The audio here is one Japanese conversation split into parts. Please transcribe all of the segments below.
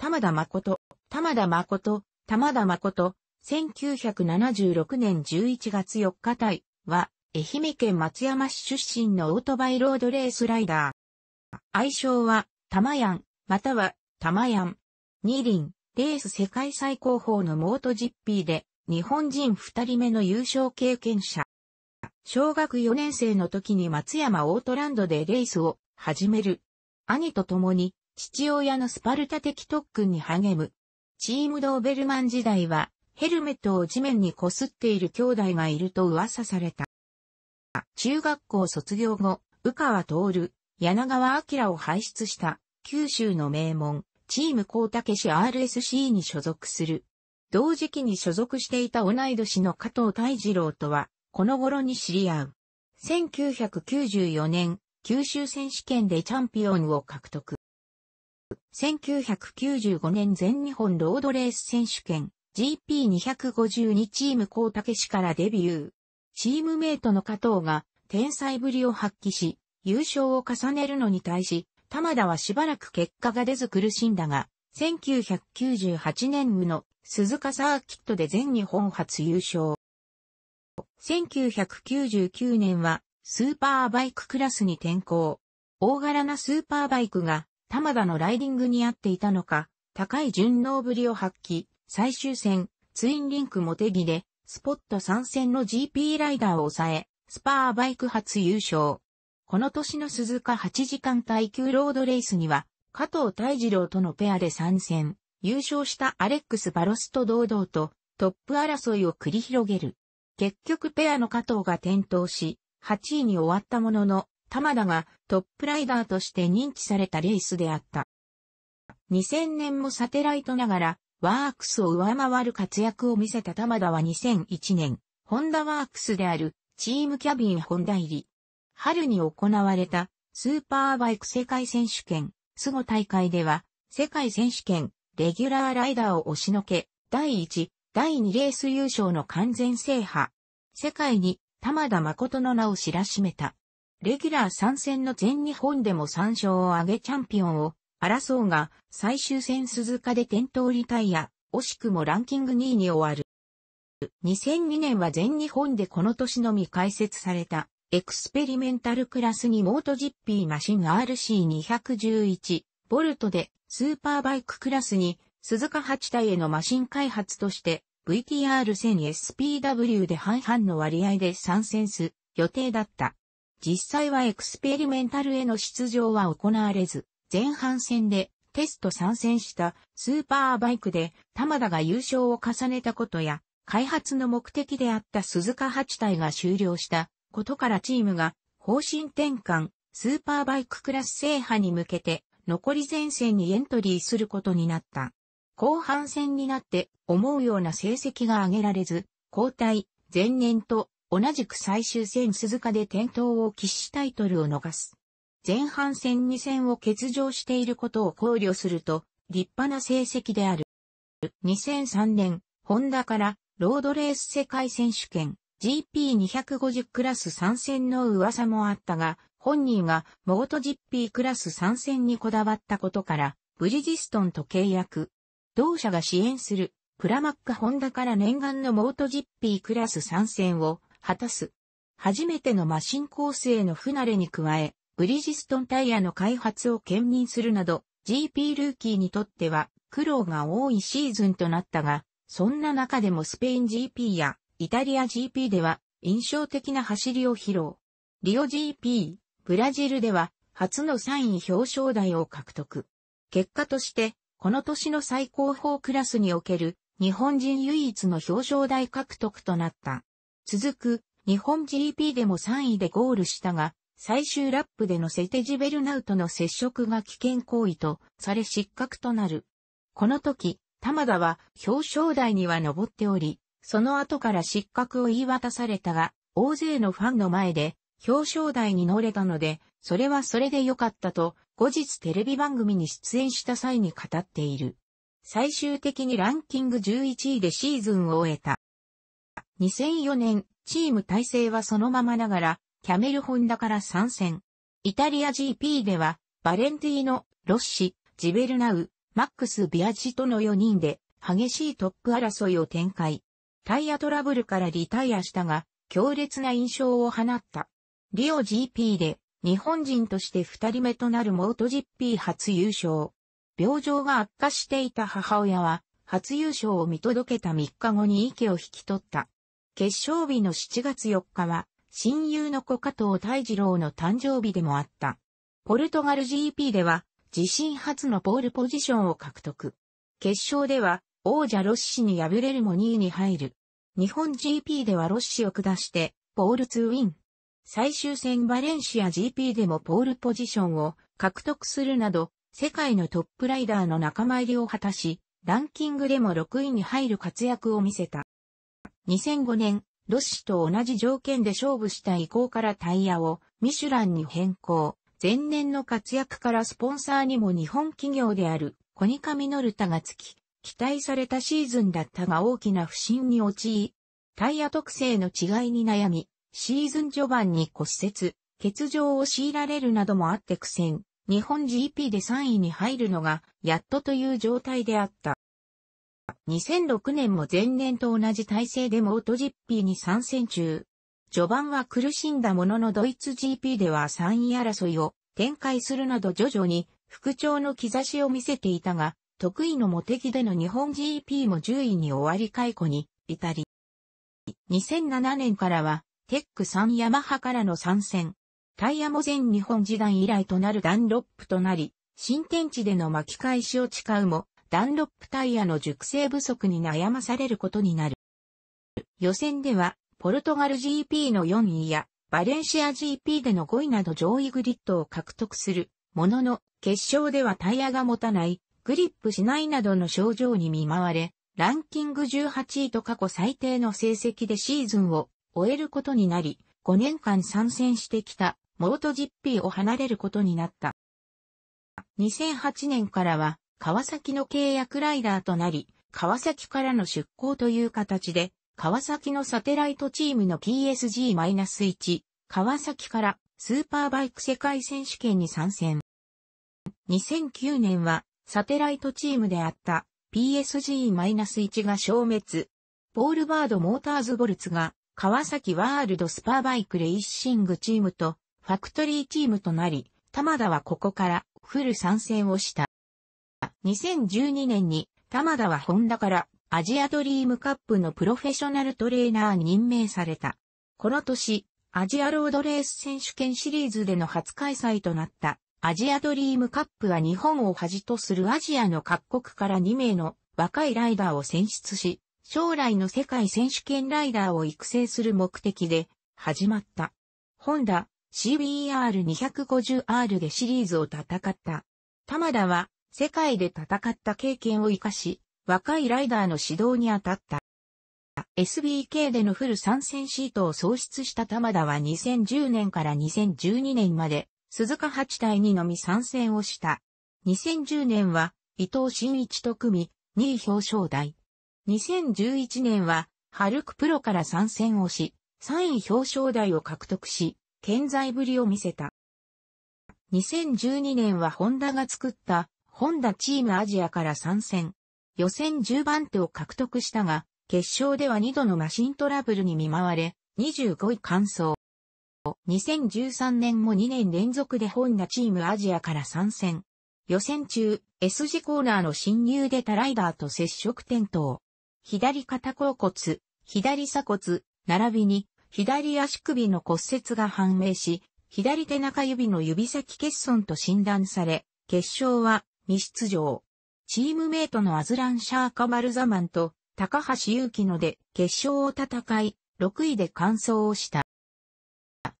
玉田誠、玉田誠、玉田誠、1976年11月4日対は、愛媛県松山市出身のオートバイロードレースライダー。愛称は、玉やん、または、玉やん。二輪、レース世界最高峰のモートジッピーで、日本人二人目の優勝経験者。小学4年生の時に松山オートランドでレースを始める。兄と共に父親のスパルタ的特訓に励む。チームドーベルマン時代は、ヘルメットを地面に擦っている兄弟がいると噂された。中学校卒業後、宇川徹、柳川明を輩出した、九州の名門、チーム光武氏 RSC に所属する。同時期に所属していた同い年の加藤泰二郎とは、この頃に知り合う。1994年、九州選手権でチャンピオンを獲得。1995年全日本ロードレース選手権 GP252 チーム高竹氏からデビュー。チームメイトの加藤が天才ぶりを発揮し、優勝を重ねるのに対し、玉田はしばらく結果が出ず苦しんだが、1998年無の鈴鹿サーキットで全日本初優勝。1999年はスーパーバイククラスに転向。大柄なスーパーバイクが玉田のライディングに合っていたのか、高い順応ぶりを発揮、最終戦、ツインリンクモテギで、スポット参戦の GP ライダーを抑え、スパーバイク初優勝。この年の鈴鹿8時間耐久ロードレースには、加藤大二郎とのペアで参戦、優勝したアレックス・バロスと堂々と、トップ争いを繰り広げる。結局ペアの加藤が転倒し、8位に終わったものの、玉田がトップライダーとして認知されたレースであった。2000年もサテライトながら、ワークスを上回る活躍を見せた玉田は2001年、ホンダワークスであるチームキャビンホンダ入り。春に行われたスーパーバイク世界選手権、スゴ大会では、世界選手権、レギュラーライダーを押しのけ、第1、第2レース優勝の完全制覇。世界に、玉田誠の名を知らしめた。レギュラー参戦の全日本でも3勝を挙げチャンピオンを争うが、最終戦鈴鹿で転倒リタイア、惜しくもランキング2位に終わる。2002年は全日本でこの年のみ開設された、エクスペリメンタルクラスにモートジッピーマシン RC211、ボルトで、スーパーバイククラスに、鈴鹿8体へのマシン開発として、VTR1000SPW で半々の割合で参戦す、予定だった。実際はエクスペリメンタルへの出場は行われず、前半戦でテスト参戦したスーパーバイクで玉田が優勝を重ねたことや、開発の目的であった鈴鹿八体が終了したことからチームが方針転換、スーパーバイククラス制覇に向けて残り前線にエントリーすることになった。後半戦になって思うような成績が上げられず、交代、前年と同じく最終戦鈴鹿で転倒を喫しタイトルを逃す。前半戦2戦を欠場していることを考慮すると、立派な成績である。2003年、ホンダから、ロードレース世界選手権、GP250 クラス参戦の噂もあったが、本人がモート GP クラス参戦にこだわったことから、ブリジストンと契約。同社が支援する、プラマックホンダから念願のモート GP クラス参戦を果たす。初めてのマシン構成の不慣れに加え、ブリジストンタイヤの開発を兼任するなど、GP ルーキーにとっては苦労が多いシーズンとなったが、そんな中でもスペイン GP やイタリア GP では印象的な走りを披露。リオ GP、ブラジルでは初の3位表彰台を獲得。結果として、この年の最高峰クラスにおける日本人唯一の表彰台獲得となった。続く、日本 GP でも3位でゴールしたが、最終ラップでのセテジベルナウとの接触が危険行為とされ失格となる。この時、玉田は表彰台には上っており、その後から失格を言い渡されたが、大勢のファンの前で表彰台に乗れたので、それはそれで良かったと、後日テレビ番組に出演した際に語っている。最終的にランキング11位でシーズンを終えた。2004年、チーム体制はそのままながら、キャメル・ホンダから参戦。イタリア GP では、バレンティーノ、ロッシ、ジベルナウ、マックス・ビアジとの4人で、激しいトップ争いを展開。タイヤトラブルからリタイアしたが、強烈な印象を放った。リオ GP で、日本人として2人目となるモート GP 初優勝。病状が悪化していた母親は、初優勝を見届けた3日後に息を引き取った。決勝日の7月4日は、親友の小加藤大二郎の誕生日でもあった。ポルトガル GP では、自身初のポールポジションを獲得。決勝では、王者ロッシに敗れるも2位に入る。日本 GP ではロッシを下して、ポール2ウィン。最終戦バレンシア GP でもポールポジションを獲得するなど、世界のトップライダーの仲間入りを果たし、ランキングでも6位に入る活躍を見せた。2005年、ロッシと同じ条件で勝負した以降からタイヤをミシュランに変更。前年の活躍からスポンサーにも日本企業であるコニカミノルタがつき、期待されたシーズンだったが大きな不振に陥り、タイヤ特性の違いに悩み、シーズン序盤に骨折、欠場を強いられるなどもあって苦戦。日本 GP で3位に入るのが、やっとという状態であった。2006年も前年と同じ体制でモート GP に参戦中。序盤は苦しんだもののドイツ GP では3位争いを展開するなど徐々に復調の兆しを見せていたが、得意のモテギでの日本 GP も10位に終わり解雇に至り。2007年からはテック3ヤマハからの参戦。タイヤも全日本時代以来となるダンロップとなり、新天地での巻き返しを誓うも、ダンロップタイヤの熟成不足に悩まされることになる。予選では、ポルトガル GP の4位や、バレンシア GP での5位など上位グリッドを獲得する、ものの、決勝ではタイヤが持たない、グリップしないなどの症状に見舞われ、ランキング18位と過去最低の成績でシーズンを終えることになり、5年間参戦してきたモート GP を離れることになった。2008年からは川崎の契約ライダーとなり、川崎からの出向という形で、川崎のサテライトチームの PSG-1、川崎からスーパーバイク世界選手権に参戦。2009年はサテライトチームであった PSG-1 が消滅。ポールバードモーターズボルツが川崎ワールドスパーバイクレイシングチームとファクトリーチームとなり、玉田はここからフル参戦をした。2012年に、玉田はホンダからアジアドリームカップのプロフェッショナルトレーナーに任命された。この年、アジアロードレース選手権シリーズでの初開催となったアジアドリームカップは日本を恥とするアジアの各国から2名の若いライダーを選出し、将来の世界選手権ライダーを育成する目的で始まった。ホンダ CBR250R でシリーズを戦った。玉田は世界で戦った経験を生かし、若いライダーの指導に当たった。SBK でのフル参戦シートを創出した玉田は2010年から2012年まで、鈴鹿8対2のみ参戦をした。2010年は、伊藤真一と組、2位表彰台。2011年は、ハルクプロから参戦をし、3位表彰台を獲得し、健在ぶりを見せた。2012年はホンダが作ったホンダチームアジアから参戦。予選10番手を獲得したが、決勝では2度のマシントラブルに見舞われ、25位完走。2013年も2年連続でホンダチームアジアから参戦。予選中、S 字コーナーの侵入でタライダーと接触転倒。左肩甲骨、左鎖骨、並びに左足首の骨折が判明し、左手中指の指先欠損と診断され、決勝は未出場。チームメイトのアズラン・シャーカマルザマンと高橋祐希ので決勝を戦い、6位で完走をした。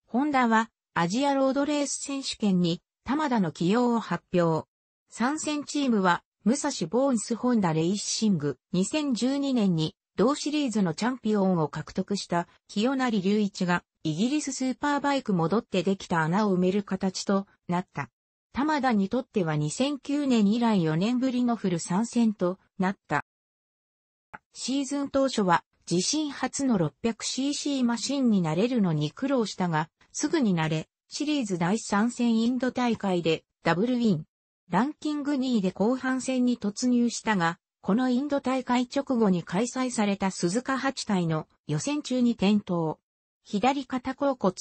ホンダはアジアロードレース選手権に玉田の起用を発表。参戦チームは武蔵ボーンスホンダレイシング2012年に同シリーズのチャンピオンを獲得した清成隆一がイギリススーパーバイク戻ってできた穴を埋める形となった。玉田にとっては2009年以来4年ぶりのフル参戦となった。シーズン当初は自身初の 600cc マシンになれるのに苦労したが、すぐに慣れ、シリーズ第3戦インド大会でダブルウィン。ランキング2位で後半戦に突入したが、このインド大会直後に開催された鈴鹿八体の予選中に転倒。左肩甲骨、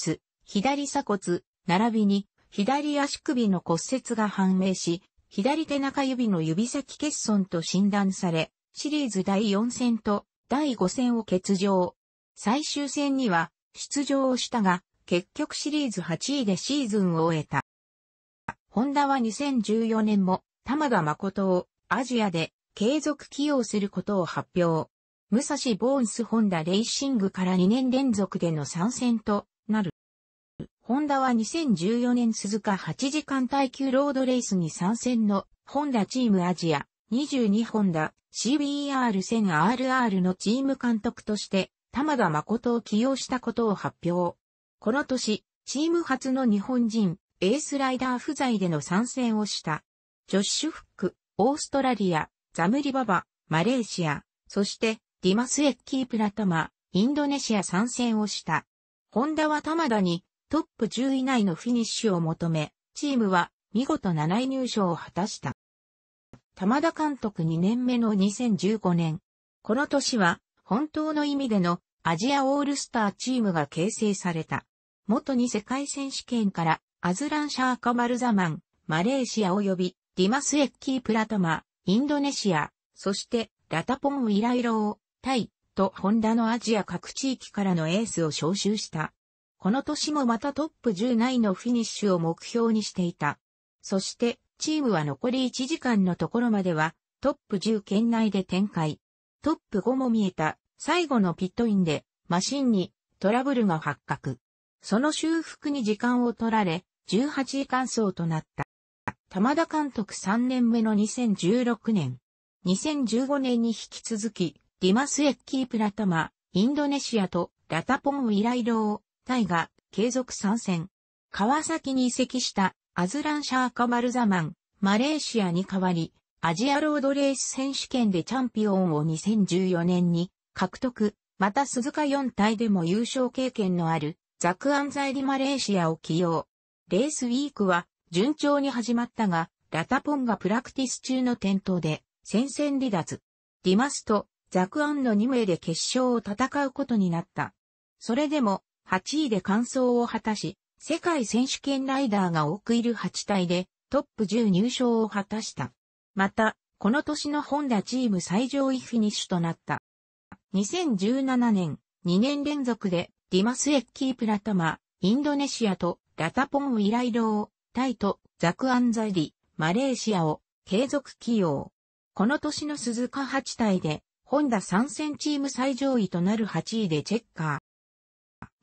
左鎖骨、並びに左足首の骨折が判明し、左手中指の指先欠損と診断され、シリーズ第4戦と第5戦を欠場。最終戦には出場をしたが、結局シリーズ8位でシーズンを終えた。ホンダは2014年も玉田誠をアジアで継続起用することを発表。武蔵ボーンスホンダレイシングから2年連続での参戦となる。ホンダは2014年鈴鹿8時間耐久ロードレースに参戦のホンダチームアジア22ホンダ CBR1000RR のチーム監督として玉田誠を起用したことを発表。この年、チーム初の日本人エースライダー不在での参戦をした。ジョッシュ・フック、オーストラリア、ザムリババ、マレーシア、そしてディマス・エッキー・プラタマ、インドネシア参戦をした。ホンダは玉田にトップ10位内のフィニッシュを求め、チームは見事7位入賞を果たした。玉田監督2年目の2015年。この年は、本当の意味でのアジアオールスターチームが形成された。元に世界選手権からアズラン・シャーカバルザマン、マレーシア及びディマス・エッキー・プラトマ、インドネシア、そしてラタポン・ウィライロー、タイとホンダのアジア各地域からのエースを招集した。この年もまたトップ10内のフィニッシュを目標にしていた。そして、チームは残り1時間のところまでは、トップ10圏内で展開。トップ5も見えた、最後のピットインで、マシンにトラブルが発覚。その修復に時間を取られ、18位間走となった。玉田監督3年目の2016年。2015年に引き続き、ディマスエッキープラタマ、インドネシアとラタポンウイライロをタイが継続参戦。川崎に移籍したアズラン・シャーカマルザマン、マレーシアに代わり、アジアロードレース選手権でチャンピオンを2014年に獲得、また鈴鹿4体でも優勝経験のあるザクアンザイリマレーシアを起用。レースウィークは順調に始まったが、ラタポンがプラクティス中の転倒で戦線離脱。ディマスとザクアンの2名で決勝を戦うことになった。それでも8位で完走を果たし、世界選手権ライダーが多くいる8体で、トップ10入賞を果たした。また、この年のホンダチーム最上位フィニッシュとなった。2017年、2年連続で、ディマス・エッキー・プラタマ、インドネシアと、ラタポン・ウィライロー、タイと、ザク・アンザリ、マレーシアを、継続起用。この年の鈴鹿8体で、ホンダ参戦チーム最上位となる8位でチェッカー。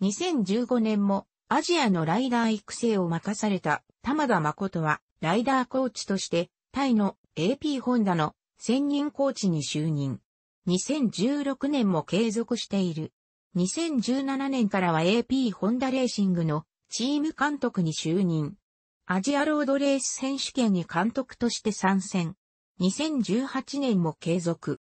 2015年もアジアのライダー育成を任された玉田誠はライダーコーチとしてタイの AP ホンダの専任コーチに就任。2016年も継続している。2017年からは AP ホンダレーシングのチーム監督に就任。アジアロードレース選手権に監督として参戦。2018年も継続。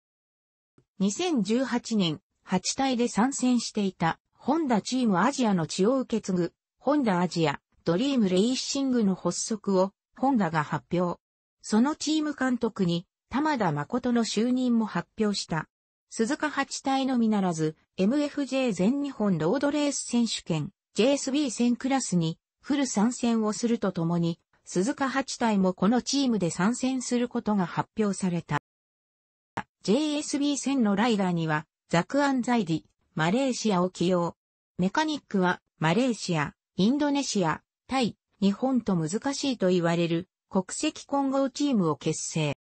2018年、8体で参戦していたホンダチームアジアの血を受け継ぐ、ホンダアジア、ドリームレイシングの発足を、ホンダが発表。そのチーム監督に、玉田誠の就任も発表した。鈴鹿八隊のみならず、MFJ 全日本ロードレース選手権、JSB 戦クラスに、フル参戦をするとともに、鈴鹿八隊もこのチームで参戦することが発表された。JSB 戦のライダーには、ザクアンザイディ、マレーシアを起用。メカニックは、マレーシア、インドネシア、タイ、日本と難しいと言われる国籍混合チームを結成。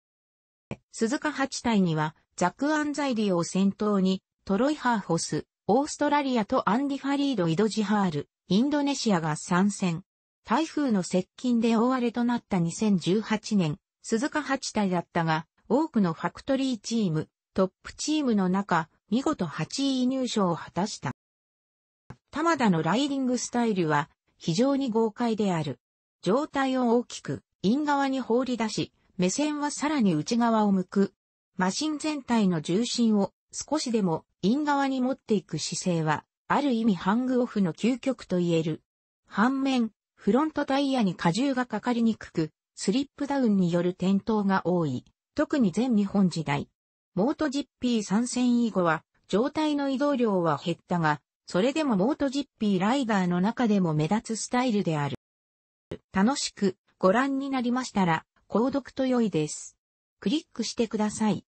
鈴鹿八隊には、ザクアンザイリを先頭に、トロイハーホス、オーストラリアとアンディファリード・イドジハール、インドネシアが参戦。台風の接近で大荒れとなった2018年、鈴鹿八隊だったが、多くのファクトリーチーム、トップチームの中、見事8位入賞を果たした。玉田のライディングスタイルは非常に豪快である。状態を大きく、イン側に放り出し、目線はさらに内側を向く。マシン全体の重心を少しでもイン側に持っていく姿勢は、ある意味ハングオフの究極と言える。反面、フロントタイヤに荷重がかかりにくく、スリップダウンによる転倒が多い。特に全日本時代、モート GP 参戦以後は、状態の移動量は減ったが、それでもモート GP ライダーの中でも目立つスタイルである。楽しくご覧になりましたら、購読と良いです。クリックしてください。